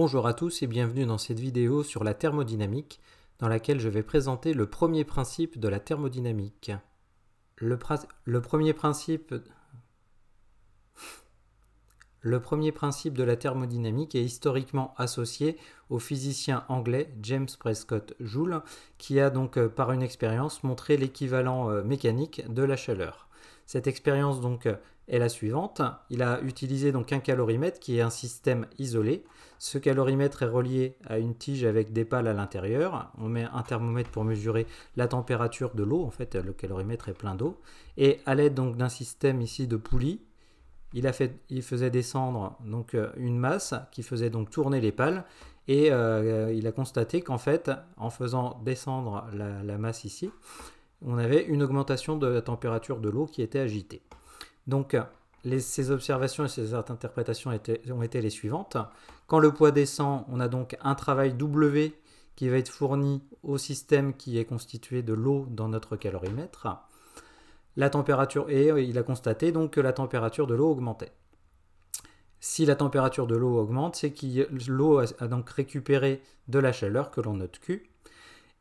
Bonjour à tous et bienvenue dans cette vidéo sur la thermodynamique dans laquelle je vais présenter le premier principe de la thermodynamique. Le, premier principe... premier principe de la thermodynamique est historiquement associé au physicien anglais James Prescott Joule, qui a donc euh, par une expérience montré l'équivalent euh, mécanique de la chaleur. Cette expérience donc euh, la suivante. Il a utilisé donc un calorimètre qui est un système isolé. Ce calorimètre est relié à une tige avec des pales à l'intérieur. On met un thermomètre pour mesurer la température de l'eau. En fait, le calorimètre est plein d'eau. Et à l'aide donc d'un système ici de poulies il, a fait, il faisait descendre donc euh, une masse qui faisait donc tourner les pales et euh, il a constaté qu'en fait, en faisant descendre la masse ici, on avait une augmentation de la température de l'eau qui était agitée. Donc, ces observations et ces interprétations ont été les suivantes. Quand le poids descend, on a donc un travail W qui va être fourni au système qui est constitué de l'eau dans notre calorimètre. La température et il a constaté donc que la température de l'eau augmentait. Si la température de l'eau augmente, c'est que l'eau a donc récupéré de la chaleur que l'on note Q.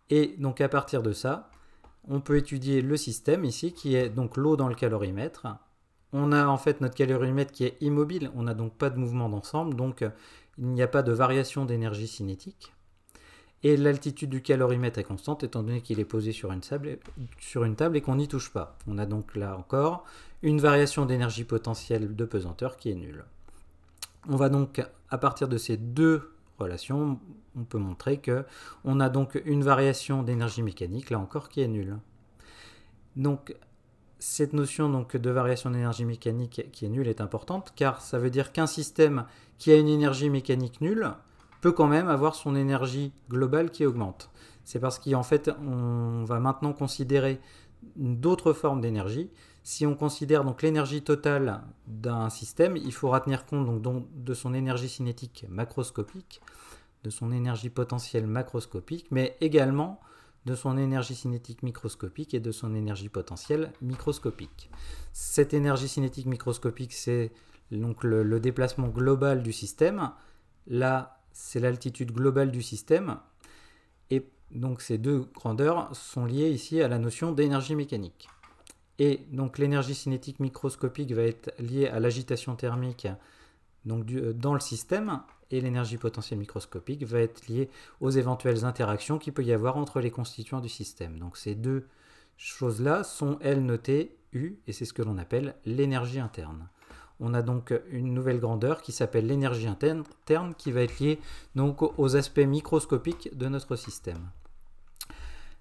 Et donc à partir de ça, on peut étudier le système ici qui est donc l'eau dans le calorimètre on a en fait notre calorimètre qui est immobile, on n'a donc pas de mouvement d'ensemble, donc euh, il n'y a pas de variation d'énergie cinétique. Et l'altitude du calorimètre est constante étant donné qu'il est posé sur une, table et qu'on n'y touche pas. On a donc là encore une variation d'énergie potentielle de pesanteur qui est nulle. On va donc à partir de ces deux relations, on peut montrer que on a donc une variation d'énergie mécanique là encore qui est nulle. Donc cette notion donc de variation d'énergie mécanique qui est nulle est importante car ça veut dire qu'un système qui a une énergie mécanique nulle peut quand même avoir son énergie globale qui augmente. C'est parce qu'en fait on va maintenant considérer d'autres formes d'énergie. Si on considère donc l'énergie totale d'un système, il faudra tenir compte de son énergie cinétique macroscopique, de son énergie potentielle macroscopique, mais également de son énergie cinétique microscopique et de son énergie potentielle microscopique. Cette énergie cinétique microscopique, c'est donc le, déplacement global du système. Là, c'est l'altitude globale du système. Et donc ces deux grandeurs sont liées ici à la notion d'énergie mécanique. Et donc l'énergie cinétique microscopique va être liée à l'agitation thermique donc, euh, dans le système, et l'énergie potentielle microscopique va être liée aux éventuelles interactions qu'il peut y avoir entre les constituants du système. Donc ces deux choses-là sont elles notées U et c'est ce que l'on appelle l'énergie interne. On a donc une nouvelle grandeur qui s'appelle l'énergie interne qui va être liée donc aux aspects microscopiques de notre système.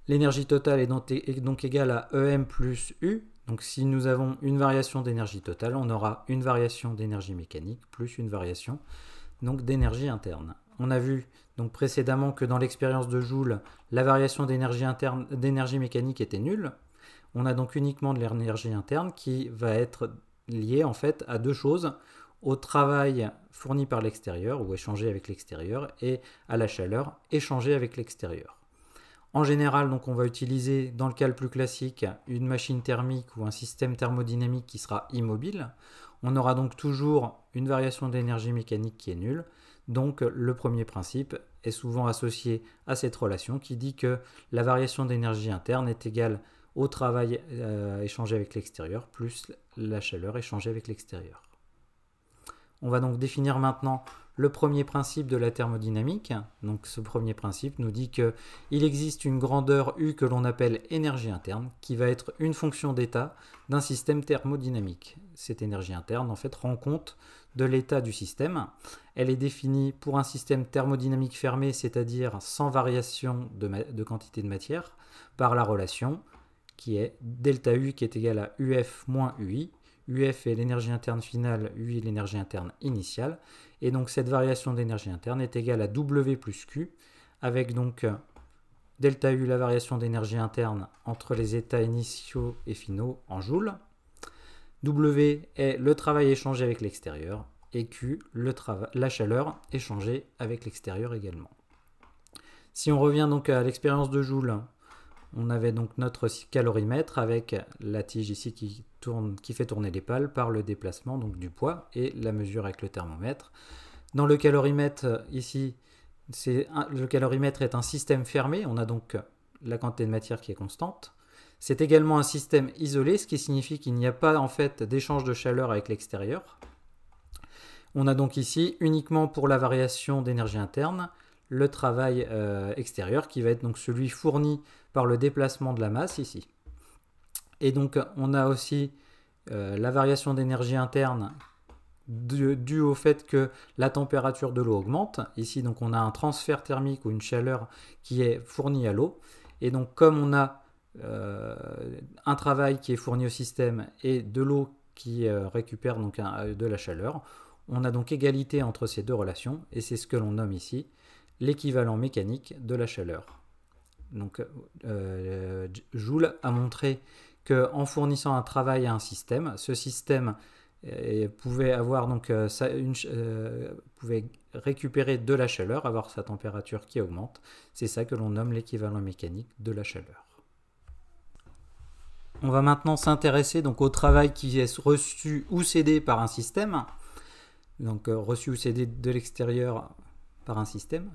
L'énergie totale est donc, est donc égale à EM plus U, donc si nous avons une variation d'énergie totale, on aura une variation d'énergie mécanique plus une variation donc d'énergie interne. On a vu donc précédemment que dans l'expérience de Joule, la variation d'énergie interne d'énergie mécanique était nulle. On a donc uniquement de l'énergie interne qui va être liée en fait à deux choses au travail fourni par l'extérieur ou échangé avec l'extérieur et à la chaleur échangée avec l'extérieur. En général, donc on va utiliser dans le cas le plus classique une machine thermique ou un système thermodynamique qui sera immobile. On aura donc toujours une variation d'énergie mécanique qui est nulle. Donc le premier principe est souvent associé à cette relation qui dit que la variation d'énergie interne est égale au travail euh, échangé avec l'extérieur plus la chaleur échangée avec l'extérieur. On va donc définir maintenant le premier principe de la thermodynamique. Donc ce premier principe nous dit qu'il existe une grandeur U que l'on appelle énergie interne, qui va être une fonction d'état d'un système thermodynamique. Cette énergie interne, en fait, rend compte de l'état du système. Elle est définie pour un système thermodynamique fermé, c'est-à-dire sans variation de, quantité de matière, par la relation qui est delta U qui est égal à UF moins UI, UF est l'énergie interne finale, U est l'énergie interne initiale. Et donc cette variation d'énergie interne est égale à W plus Q, avec donc euh, delta U la variation d'énergie interne entre les états initiaux et finaux en joules. W est le travail échangé avec l'extérieur et Q le la chaleur échangée avec l'extérieur également. Si on revient donc à l'expérience de Joule, on avait donc notre calorimètre avec la tige ici qui qui fait tourner les pales par le déplacement donc, du poids et la mesure avec le thermomètre. Dans le calorimètre, euh, ici, c'est le calorimètre est un système fermé, on a donc la quantité de matière qui est constante. C'est également un système isolé, ce qui signifie qu'il n'y a pas en fait d'échange de chaleur avec l'extérieur. On a donc ici uniquement pour la variation d'énergie interne le travail euh, extérieur qui va être donc celui fourni par le déplacement de la masse ici. Et donc, on a aussi euh, la variation d'énergie interne due au fait que la température de l'eau augmente. Ici, donc, on a un transfert thermique ou une chaleur qui est fournie à l'eau. Et donc, comme on a euh, un travail qui est fourni au système et de l'eau qui euh, récupère donc de la chaleur, on a donc égalité entre ces deux relations. Et c'est ce que l'on nomme ici l'équivalent mécanique de la chaleur. Donc, Joule a montré qu'en fournissant un travail à un système, ce système euh, pouvait avoir donc euh, euh, pouvait récupérer de la chaleur, avoir sa température qui augmente. C'est ça que l'on nomme l'équivalent mécanique de la chaleur. On va maintenant s'intéresser donc au travail qui est reçu ou cédé par un système, donc reçu ou cédé de l'extérieur par un système.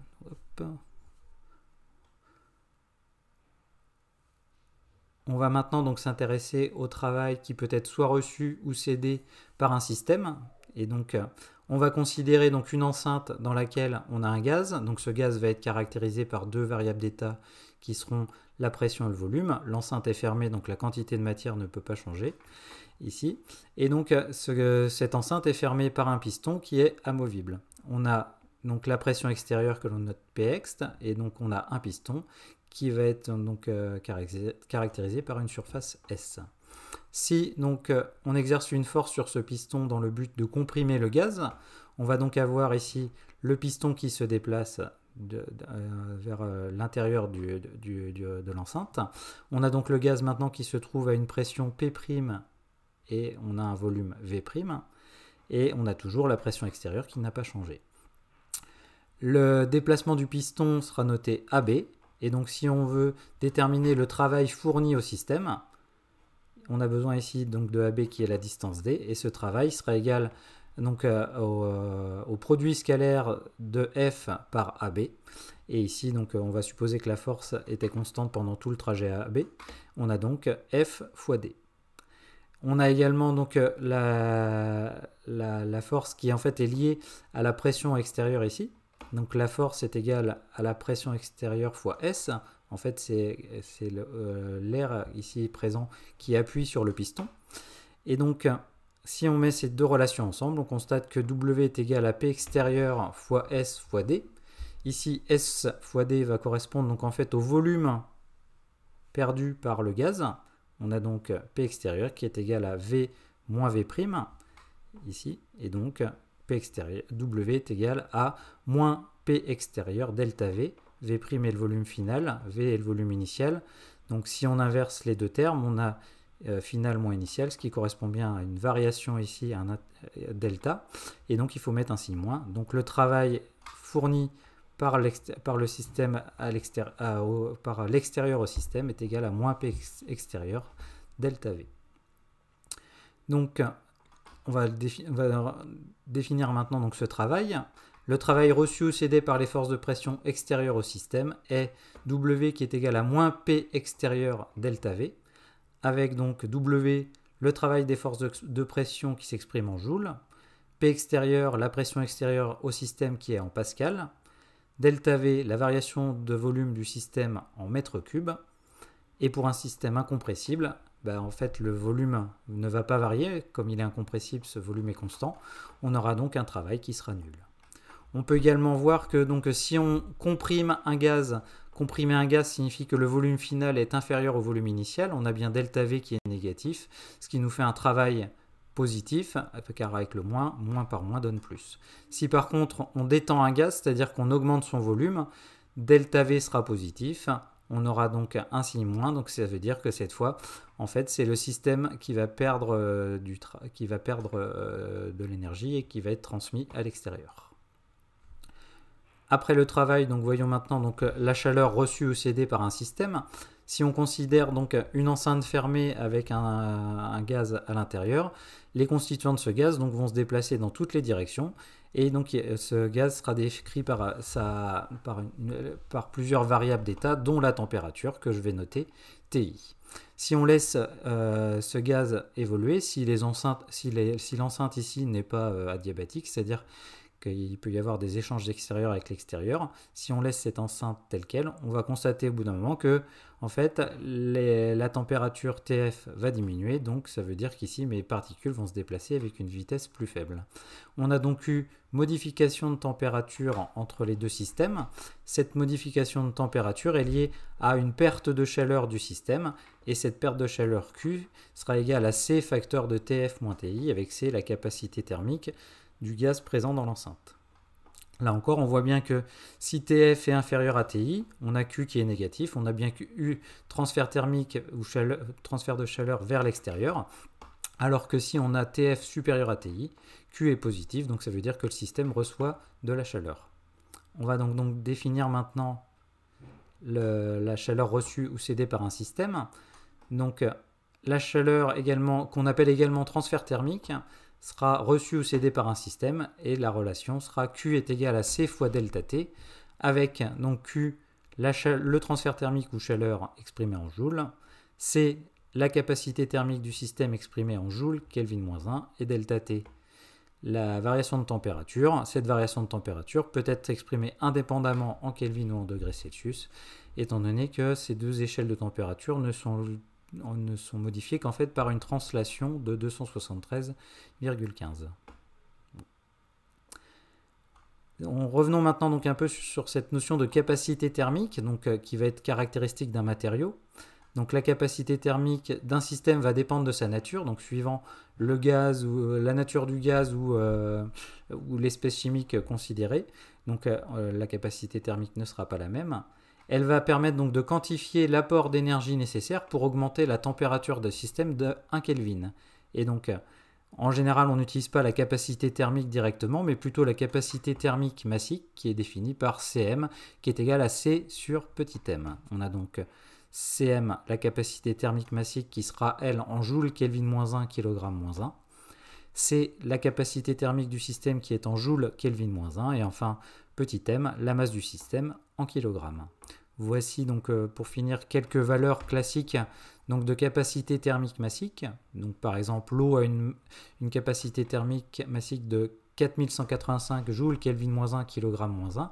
On va maintenant donc s'intéresser au travail qui peut être soit reçu ou cédé par un système. Et donc euh, on va considérer donc une enceinte dans laquelle on a un gaz. Donc ce gaz va être caractérisé par deux variables d'état qui seront la pression et le volume. L'enceinte est fermée, donc la quantité de matière ne peut pas changer ici. Et donc euh, euh, cette enceinte est fermée par un piston qui est amovible. On a donc la pression extérieure que l'on note Px, et donc on a un piston qui va être euh, donc euh, caractérisé par une surface S. Si donc euh, on exerce une force sur ce piston dans le but de comprimer le gaz, on va donc avoir ici le piston qui se déplace vers l'intérieur de l'enceinte. On a donc le gaz maintenant qui se trouve à une pression P' et on a un volume V'. Et on a toujours la pression extérieure qui n'a pas changé. Le déplacement du piston sera noté AB et donc si on veut déterminer le travail fourni au système, on a besoin ici donc de AB qui est la distance D, et ce travail sera égal donc, euh, euh, au, produit scalaire de F par AB. Et ici, donc, on va supposer que la force était constante pendant tout le trajet AB. On a donc F fois D. On a également donc la, la force qui en fait est liée à la pression extérieure ici. Donc la force est égale à la pression extérieure fois S. En fait, c'est euh, l'air ici présent qui appuie sur le piston. Et donc, si on met ces deux relations ensemble, on constate que W est égal à P extérieur fois S fois D. Ici, S fois D va correspondre donc en fait au volume perdu par le gaz. On a donc P extérieur qui est égal à V moins V' ici. Et donc, extérieur, W est égal à moins P extérieur delta V. V' prime est le volume final, V est le volume initial. Donc si on inverse les deux termes, on a euh, final moins initial, ce qui correspond bien à une variation ici, un euh, delta. Et donc il faut mettre un signe moins. Donc le travail fourni par, par le système à par l'extérieur au système est égal à moins P extérieur delta V. Donc on va, définir maintenant donc ce travail. Le travail reçu ou cédé par les forces de pression extérieures au système est W qui est égal à moins P extérieur delta V, avec donc W le travail des forces de, de pression qui s'exprime en joules, P extérieur la pression extérieure au système qui est en pascal, delta V la variation de volume du système en mètres cubes, et pour un système incompressible, bah, en fait, le volume ne va pas varier. Comme il est incompressible, ce volume est constant. On aura donc un travail qui sera nul. On peut également voir que donc, si on comprime un gaz, comprimer un gaz signifie que le volume final est inférieur au volume initial. On a bien delta V qui est négatif, ce qui nous fait un travail positif, car avec le moins, moins par moins donne plus. Si par contre on détend un gaz, c'est-à-dire qu'on augmente son volume, delta V sera positif, on aura donc un signe moins, donc ça veut dire que cette fois, en fait, c'est le système qui va perdre, euh, qui va perdre euh, de l'énergie et qui va être transmis à l'extérieur. Après le travail, donc voyons maintenant donc, la chaleur reçue ou cédée par un système. Si on considère donc une enceinte fermée avec un, un gaz à l'intérieur, les constituants de ce gaz donc, vont se déplacer dans toutes les directions et donc euh, ce gaz sera décrit par, euh, sa, euh, par, plusieurs variables d'état, dont la température que je vais noter TI. Si on laisse ce gaz évoluer, si l'enceinte si si ici n'est pas adiabatique, c'est-à-dire il peut y avoir des échanges extérieurs avec l'extérieur. Si on laisse cette enceinte telle qu'elle, on va constater au bout d'un moment que en fait la température TF va diminuer, donc ça veut dire qu'ici mes particules vont se déplacer avec une vitesse plus faible. On a donc eu modification de température entre les deux systèmes. Cette modification de température est liée à une perte de chaleur du système et cette perte de chaleur Q sera égale à C facteur de TF moins TI avec C la capacité thermique du gaz présent dans l'enceinte. Là encore, on voit bien que si TF est inférieur à TI, on a Q qui est négatif, on a bien eu transfert thermique ou transfert de chaleur vers l'extérieur, alors que si on a TF supérieur à TI, Q est positif, donc ça veut dire que le système reçoit de la chaleur. On va donc, donc définir maintenant la chaleur reçue ou cédée par un système. Donc la chaleur également qu'on appelle également transfert thermique, sera reçu ou cédé par un système et la relation sera Q est égale à C fois delta T avec donc Q le transfert thermique ou chaleur exprimé en joules, C la capacité thermique du système exprimée en joules, Kelvin-1 et delta T. La variation de température, cette variation de température peut être exprimée indépendamment en Kelvin ou en degrés Celsius, étant donné que ces deux échelles de température ne sont ne sont modifiés qu'en fait par une translation de 273,15. Revenons maintenant donc un peu sur cette notion de capacité thermique, euh, qui va être caractéristique d'un matériau. Donc la capacité thermique d'un système va dépendre de sa nature, donc suivant le gaz ou euh, la nature du gaz ou, euh, ou l'espèce chimique considérée. Donc la capacité thermique ne sera pas la même. Elle va permettre donc de quantifier l'apport d'énergie nécessaire pour augmenter la température d'un système de 1 Kelvin. Et donc, en général, on n'utilise pas la capacité thermique directement, mais plutôt la capacité thermique massique qui est définie par Cm, qui est égale à C sur petit m. On a donc Cm, la capacité thermique massique, qui sera, elle, en joules Kelvin-1, kg-1. C'est la capacité thermique du système qui est en joules Kelvin-1. Et enfin, petit m, la masse du système en kilogrammes. Voici donc euh, pour finir quelques valeurs classiques donc de capacité thermique massique. Donc par exemple l'eau a une, capacité thermique massique de 4185 joules Kelvin-1 kg-1.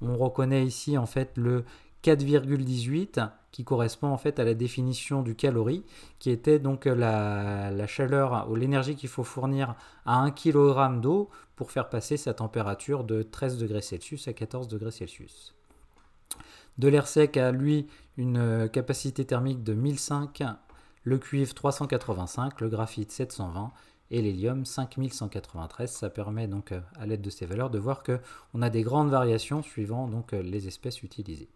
On reconnaît ici en fait le 4,18 qui correspond en fait à la définition du calorie qui était donc la, la chaleur ou l'énergie qu'il faut fournir à 1 kg d'eau pour faire passer sa température de 13 degrés Celsius à 14 degrés Celsius. De l'air sec a lui une euh, capacité thermique de 1005, le cuivre 385, le graphite 720 et l'hélium 5193. Ça permet donc euh, à l'aide de ces valeurs de voir qu'on a des grandes variations suivant donc euh, les espèces utilisées.